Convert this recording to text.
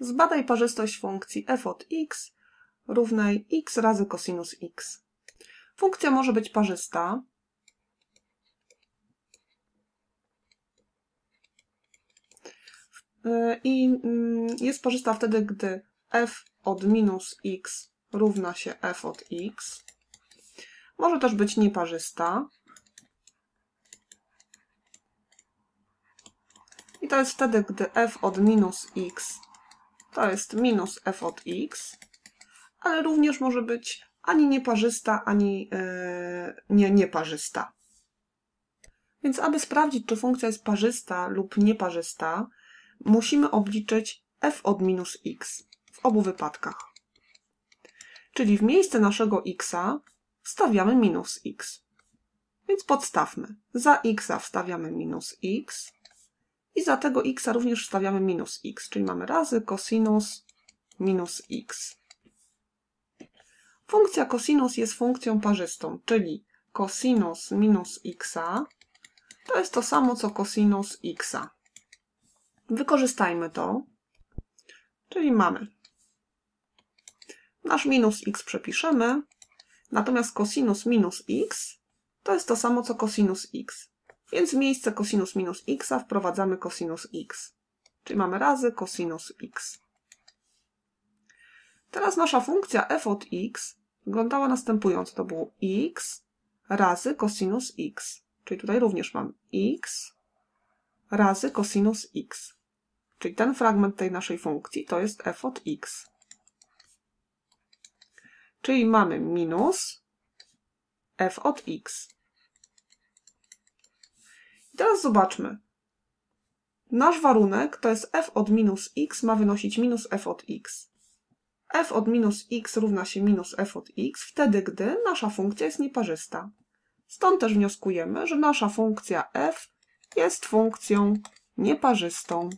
Zbadaj parzystość funkcji f od x równej x razy cosinus x. Funkcja może być parzysta. Y, I mm, jest parzysta wtedy, gdy f od minus x równa się f od x. Może też być nieparzysta. I to jest wtedy, gdy f od minus x to jest minus f od x, ale również może być ani nieparzysta, ani yy, nie, nieparzysta. Więc aby sprawdzić, czy funkcja jest parzysta lub nieparzysta, musimy obliczyć f od minus x w obu wypadkach. Czyli w miejsce naszego x wstawiamy minus x. Więc podstawmy. Za x wstawiamy minus x. I za tego x również wstawiamy minus x, czyli mamy razy cosinus minus x. Funkcja cosinus jest funkcją parzystą, czyli cosinus minus x to jest to samo co cosinus x. Wykorzystajmy to, czyli mamy nasz minus x przepiszemy, natomiast cosinus minus x to jest to samo co cosinus x. Więc w miejsce cosinus minus x wprowadzamy cosinus x. Czyli mamy razy cosinus x. Teraz nasza funkcja f od x wyglądała następująco. To było x razy cosinus x. Czyli tutaj również mam x razy cosinus x. Czyli ten fragment tej naszej funkcji to jest f od x. Czyli mamy minus f od x. Teraz zobaczmy. Nasz warunek to jest f od minus x ma wynosić minus f od x. f od minus x równa się minus f od x, wtedy gdy nasza funkcja jest nieparzysta. Stąd też wnioskujemy, że nasza funkcja f jest funkcją nieparzystą.